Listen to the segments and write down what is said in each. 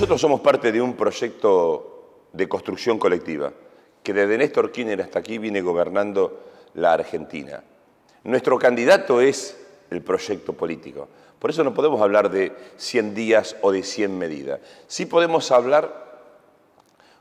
Nosotros somos parte de un proyecto de construcción colectiva que desde Néstor Kirchner hasta aquí viene gobernando la Argentina. Nuestro candidato es el proyecto político. Por eso no podemos hablar de 100 días o de 100 medidas. Sí podemos hablar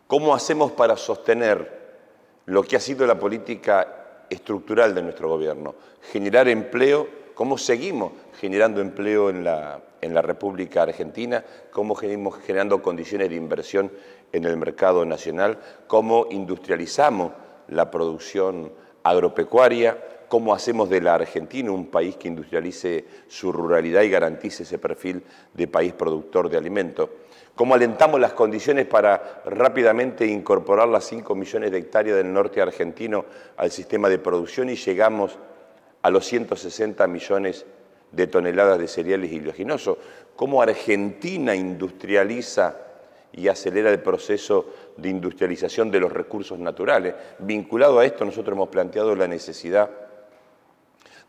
cómo hacemos para sostener lo que ha sido la política estructural de nuestro gobierno, generar empleo cómo seguimos generando empleo en la, en la República Argentina, cómo seguimos generando condiciones de inversión en el mercado nacional, cómo industrializamos la producción agropecuaria, cómo hacemos de la Argentina un país que industrialice su ruralidad y garantice ese perfil de país productor de alimentos, cómo alentamos las condiciones para rápidamente incorporar las 5 millones de hectáreas del norte argentino al sistema de producción y llegamos a los 160 millones de toneladas de cereales y hiloaginosos. cómo Argentina industrializa y acelera el proceso de industrialización de los recursos naturales. Vinculado a esto, nosotros hemos planteado la necesidad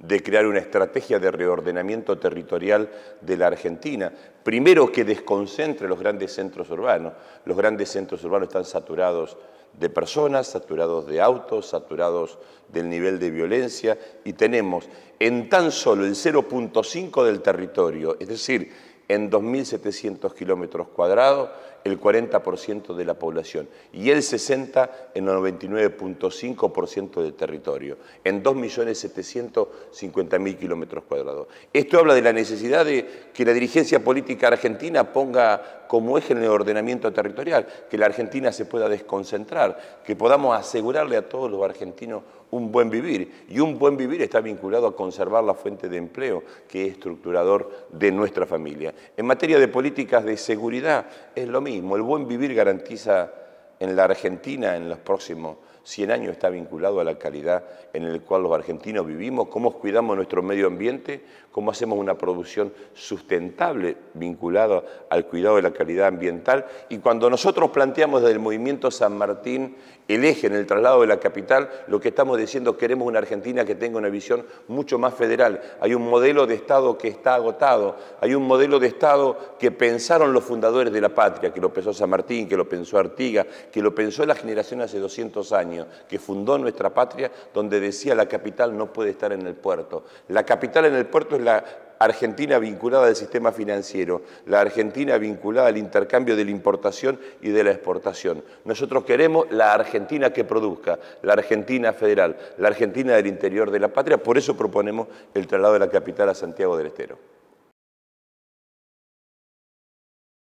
de crear una estrategia de reordenamiento territorial de la Argentina. Primero que desconcentre los grandes centros urbanos. Los grandes centros urbanos están saturados de personas, saturados de autos, saturados del nivel de violencia y tenemos en tan solo el 0.5 del territorio, es decir, en 2.700 kilómetros cuadrados, el 40% de la población y el 60% en el 99.5% del territorio, en 2.750.000 kilómetros cuadrados. Esto habla de la necesidad de que la dirigencia política argentina ponga como eje en el ordenamiento territorial, que la Argentina se pueda desconcentrar, que podamos asegurarle a todos los argentinos un buen vivir. Y un buen vivir está vinculado a conservar la fuente de empleo que es estructurador de nuestra familia. En materia de políticas de seguridad es lo mismo. El buen vivir garantiza en la Argentina en los próximos 100 años está vinculado a la calidad en el cual los argentinos vivimos, cómo cuidamos nuestro medio ambiente, cómo hacemos una producción sustentable vinculada al cuidado de la calidad ambiental. Y cuando nosotros planteamos desde el movimiento San Martín el eje en el traslado de la capital, lo que estamos diciendo es que queremos una Argentina que tenga una visión mucho más federal. Hay un modelo de Estado que está agotado, hay un modelo de Estado que pensaron los fundadores de la patria, que lo pensó San Martín, que lo pensó Artiga, que lo pensó la generación hace 200 años que fundó nuestra patria, donde decía la capital no puede estar en el puerto. La capital en el puerto es la Argentina vinculada al sistema financiero, la Argentina vinculada al intercambio de la importación y de la exportación. Nosotros queremos la Argentina que produzca, la Argentina federal, la Argentina del interior de la patria, por eso proponemos el traslado de la capital a Santiago del Estero.